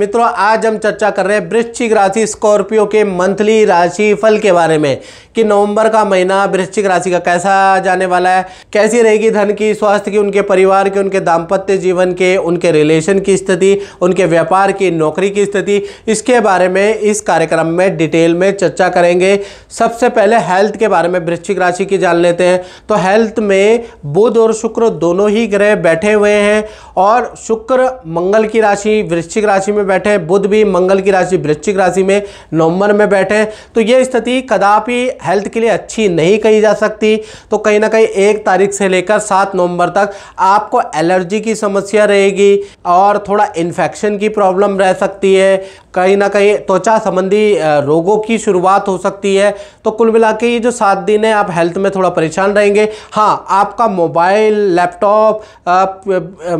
मित्रों आज हम चर्चा कर रहे हैं वृश्चिक राशि स्कॉर्पियो के मंथली राशि फल के बारे में कि नवंबर का महीना वृश्चिक राशि का कैसा जाने वाला है कैसी रहेगी धन की स्वास्थ्य की उनके परिवार की उनके दाम्पत्य जीवन के उनके रिलेशन की स्थिति उनके व्यापार की नौकरी की स्थिति इसके बारे में इस कार्यक्रम में डिटेल में चर्चा करेंगे सबसे पहले हेल्थ के बारे में वृश्चिक राशि की जान लेते हैं तो हेल्थ में बुध और शुक्र दोनों ही ग्रह बैठे हुए हैं और शुक्र मंगल की राशि वृश्चिक राशि में में बैठे हैं बुध भी मंगल की राशि वृश्चिक राशि में नवंबर में बैठे हैं तो ये स्थिति कदापि हेल्थ के लिए अच्छी नहीं कही जा सकती तो कहीं ना कहीं एक तारीख से लेकर सात नवंबर तक आपको एलर्जी की समस्या रहेगी और थोड़ा इन्फेक्शन की प्रॉब्लम रह सकती है कहीं ना कहीं त्वचा संबंधी रोगों की शुरुआत हो सकती है तो कुल मिला के ये जो सात दिन है आप हेल्थ में थोड़ा परेशान रहेंगे हाँ आपका मोबाइल लैपटॉप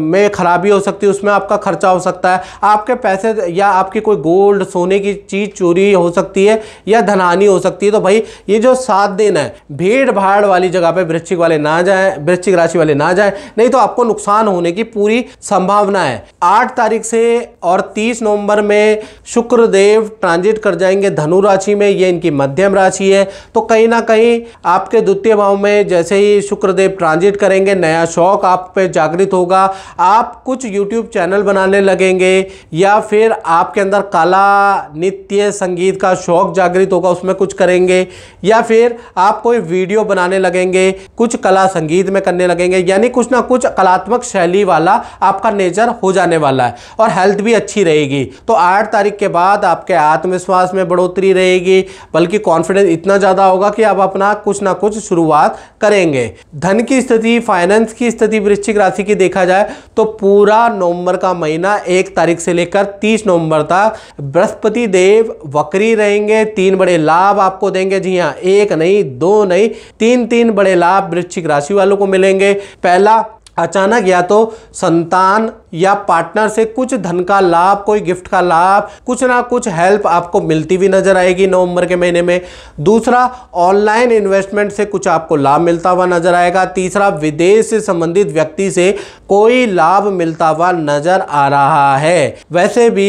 में खराबी हो सकती है उसमें आपका खर्चा हो सकता है आपके पैसे पैसे या आपकी कोई गोल्ड सोने की चीज़ चोरी हो सकती है या धनहानी हो सकती है तो भाई ये जो सात दिन है भीड़ भाड़ वाली जगह पे वृश्चिक वाले ना जाए वृश्चिक राशि वाले ना जाए नहीं तो आपको नुकसान होने की पूरी संभावना है आठ तारीख से और तीस नवंबर में शुक्रदेव ट्रांजिट कर जाएंगे धनु राशि में ये इनकी मध्यम राशि है तो कहीं ना कहीं आपके द्वितीय भाव में जैसे ही शुक्रदेव ट्रांजिट करेंगे नया शौक आप पे जागृत होगा आप कुछ यूट्यूब चैनल बनाने लगेंगे या फिर आपके अंदर कला नित्य संगीत का शौक जागृत होगा उसमें कुछ करेंगे या फिर आप कोई वीडियो बनाने लगेंगे कुछ कला संगीत में करने लगेंगे यानी कुछ ना कुछ कलात्मक शैली वाला आपका नेचर हो जाने वाला है और हेल्थ भी अच्छी रहेगी तो आठ तारीख के बाद आपके आत्मविश्वास में बढ़ोतरी रहेगी बल्कि कॉन्फिडेंस इतना ज़्यादा होगा कि आप अपना कुछ ना कुछ शुरुआत करेंगे धन की स्थिति फाइनेंस की स्थिति वृश्चिक राशि की देखा जाए तो पूरा नवंबर का महीना एक तारीख से लेकर 30 नवंबर तक बृहस्पति देव वक्री रहेंगे तीन बड़े लाभ आपको देंगे जी हाँ एक नहीं दो नहीं तीन तीन बड़े लाभ वृश्चिक राशि वालों को मिलेंगे पहला अचानक या तो संतान या पार्टनर से कुछ धन का लाभ कोई गिफ्ट का लाभ कुछ ना कुछ हेल्प आपको मिलती हुई नजर आएगी नवंबर के महीने में दूसरा ऑनलाइन इन्वेस्टमेंट से कुछ आपको लाभ मिलता हुआ नजर आएगा तीसरा विदेश से संबंधित व्यक्ति से कोई लाभ मिलता हुआ नजर आ रहा है वैसे भी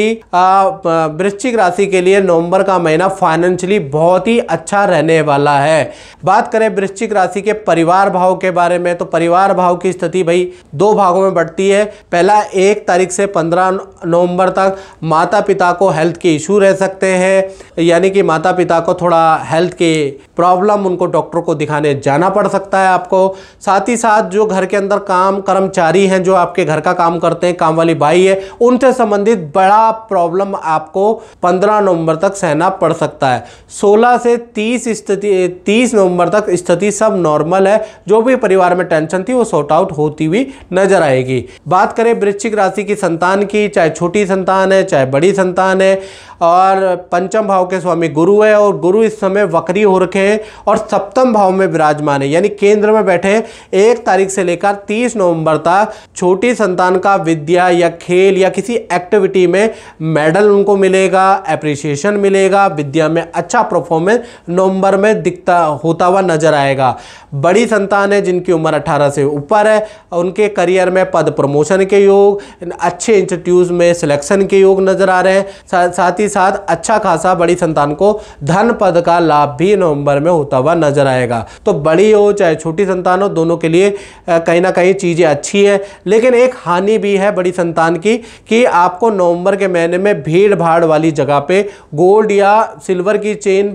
वृश्चिक राशि के लिए नवंबर का महीना फाइनेंशियली बहुत ही अच्छा रहने वाला है बात करें वृश्चिक राशि के परिवार भाव के बारे में तो परिवार भाव की स्थिति भाई दो भागों में बढ़ती है पहला एक तारीख से पंद्रह नवंबर तक माता पिता को हेल्थ के इशू रह सकते हैं यानी कि माता पिता को थोड़ा हेल्थ के प्रॉब्लम उनको डॉक्टर को दिखाने जाना पड़ सकता है आपको साथ ही साथ जो घर के अंदर काम कर्मचारी हैं जो आपके घर का काम करते हैं काम वाली बाई है उनसे संबंधित बड़ा प्रॉब्लम आपको पंद्रह नवंबर तक सहना पड़ सकता है सोलह से तीस स्थिति तीस नवंबर तक स्थिति सब नॉर्मल है जो भी परिवार में टेंशन थी वो सॉर्ट आउट होती हुई नजर आएगी बात करें वृश्चिक राशि की संतान की चाहे छोटी संतान है चाहे बड़ी संतान है और पंचम भाव के स्वामी गुरु है और गुरु इस समय वक्री हो रखे हैं और सप्तम भाव में विराजमान है यानी केंद्र में बैठे एक तारीख से लेकर तीस नवंबर तक छोटी संतान का विद्या या खेल या किसी एक्टिविटी में मेडल उनको मिलेगा अप्रिसिएशन मिलेगा विद्या में अच्छा परफॉर्मेंस नवंबर में दिखता होता हुआ नजर आएगा बड़ी संतान है जिनकी उम्र अठारह से ऊपर है उनके करियर में पद प्रमोशन के योग अच्छे इंस्टीट्यूट में सिलेक्शन के योग नजर आ रहे हैं साथ ही ही साथ अच्छा खासा बड़ी संतान को धन पद का लाभ भी नवंबर में होता हुआ नजर आएगा तो बड़ी हो चाहे छोटी संतान हो दोनों के लिए कहीं ना कहीं चीज़ें अच्छी हैं लेकिन एक हानि भी है बड़ी संतान की कि आपको नवंबर के महीने में भीड़ भाड़ वाली जगह पे गोल्ड या सिल्वर की चेन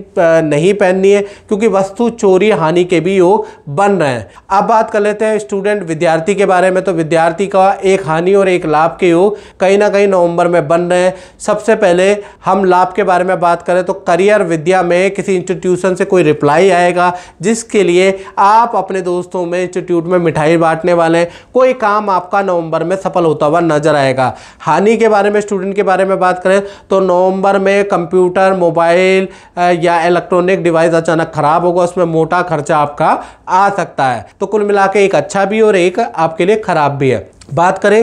नहीं पहननी है क्योंकि वस्तु चोरी हानि के भी योग बन रहे हैं अब बात कर लेते हैं स्टूडेंट विद्यार्थी के बारे में तो विद्यार्थी का एक हानि और एक लाभ के योग कहीं ना कहीं नवंबर में बन रहे हैं सबसे पहले हम लाभ के बारे में बात करें तो करियर विद्या में किसी इंस्टीट्यूशन से कोई रिप्लाई आएगा जिसके लिए आप अपने दोस्तों में इंस्टीट्यूट में मिठाई बांटने वाले हैं कोई काम आपका नवंबर में सफल होता हुआ नजर आएगा हानि के बारे में स्टूडेंट के बारे में बात करें तो नवंबर में कंप्यूटर मोबाइल या इलेक्ट्रॉनिक डिवाइस अचानक खराब होगा उसमें मोटा खर्चा आपका आ सकता है तो कुल मिला एक अच्छा भी और एक आपके लिए खराब भी है बात करें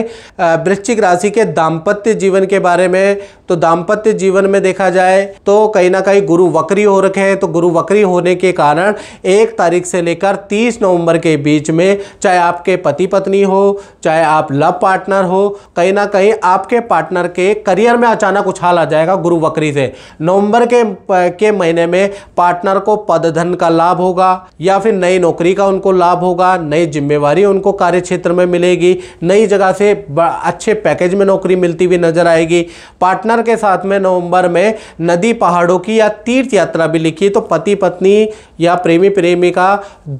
वृश्चिक राशि के दाम्पत्य जीवन के बारे में तो दाम्पत्य जीवन में देखा जाए तो कहीं ना कहीं गुरु वक्री हो रखे हैं तो गुरु वक्री होने के कारण एक तारीख से लेकर तीस नवंबर के बीच में चाहे आपके पति पत्नी हो चाहे आप लव पार्टनर हो कहीं ना कहीं आपके पार्टनर के करियर में अचानक उछाल आ जाएगा गुरु वक्री से नवंबर के के महीने में पार्टनर को पद धन का लाभ होगा या फिर नई नौकरी का उनको लाभ होगा नई जिम्मेवारी उनको कार्य क्षेत्र में मिलेगी नई जगह से अच्छे पैकेज में नौकरी मिलती हुई नजर आएगी पार्टनर के साथ में नवंबर में नदी पहाड़ों की या तीर्थ यात्रा भी लिखी तो पति पत्नी या प्रेमी प्रेमिका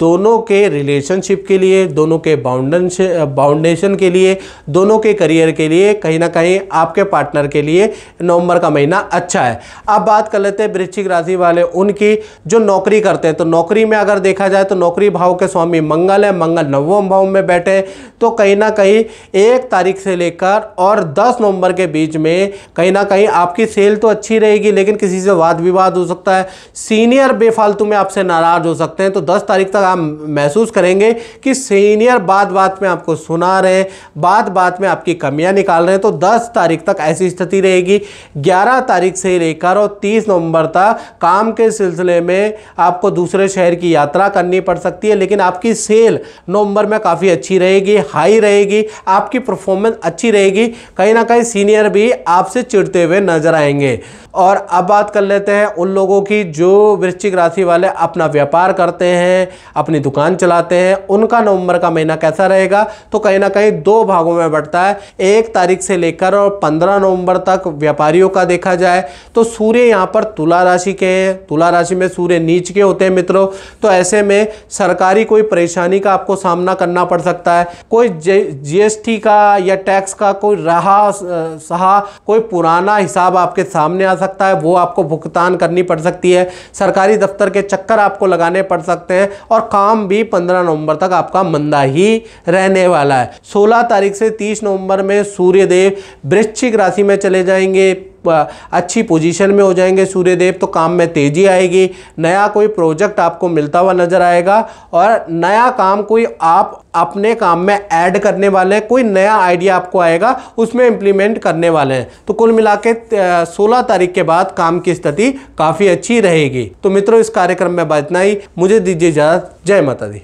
दोनों के रिलेशनशिप के लिए दोनों के बाउंडेशन के लिए दोनों के करियर के लिए कहीं ना कहीं आपके पार्टनर के लिए नवंबर का महीना अच्छा है अब बात कर लेते हैं वृश्चिक राशि वाले उनकी जो नौकरी करते हैं तो नौकरी में अगर देखा जाए तो नौकरी भाव के स्वामी मंगल है मंगल नवम भाव में बैठे तो कहीं ना कहीं एक तारीख से लेकर और दस नवंबर के बीच में कहीं ना कहीं आपकी सेल तो अच्छी रहेगी लेकिन किसी से वाद विवाद हो सकता है सीनियर बेफालतू में आपसे नाराज़ हो सकते हैं तो दस तारीख तक आप महसूस करेंगे कि सीनियर बात बात में आपको सुना रहे हैं बात बात में आपकी कमियां निकाल रहे हैं तो दस तारीख तक ऐसी स्थिति रहेगी ग्यारह तारीख से लेकर और तीस नवंबर तक काम के सिलसिले में आपको दूसरे शहर की यात्रा करनी पड़ सकती है लेकिन आपकी सेल नवंबर में काफ़ी अच्छी रहेगी हाई रहेगी आपकी परफॉर्मेंस अच्छी रहेगी कहीं ना कहीं सीनियर भी आपसे चिड़ते हुए नजर आएंगे और अब बात कर लेते हैं उन लोगों की जो वृश्चिक राशि वाले अपना व्यापार करते हैं अपनी दुकान चलाते हैं उनका नवंबर का महीना कैसा रहेगा तो कहीं ना कहीं दो भागों में बढ़ता है एक तारीख से लेकर और पंद्रह नवंबर तक व्यापारियों का देखा जाए तो सूर्य यहाँ पर तुला राशि के हैं तुला राशि में सूर्य नीच के होते हैं मित्रों तो ऐसे में सरकारी कोई परेशानी का आपको सामना करना पड़ सकता है कोई जे जीएसटी का या टैक्स का कोई रहा सहा कोई पुराना हिसाब आपके सामने आ सकता है वो आपको भुगतान करनी पड़ सकती है सरकारी दफ्तर के चक्कर आपको लगाने पड़ सकते हैं और काम भी 15 नवंबर तक आपका मंदा ही रहने वाला है 16 तारीख से 30 नवंबर में सूर्यदेव वृश्चिक राशि में चले जाएंगे अच्छी पोजीशन में हो जाएंगे सूर्यदेव तो काम में तेज़ी आएगी नया कोई प्रोजेक्ट आपको मिलता हुआ नज़र आएगा और नया काम कोई आप अपने काम में ऐड करने वाले हैं कोई नया आइडिया आपको आएगा उसमें इम्प्लीमेंट करने वाले हैं तो कुल मिला के सोलह तारीख के बाद काम की स्थिति काफ़ी अच्छी रहेगी तो मित्रों इस कार्यक्रम में बात इतना ही मुझे दीजिए इजाज़त जय माता दी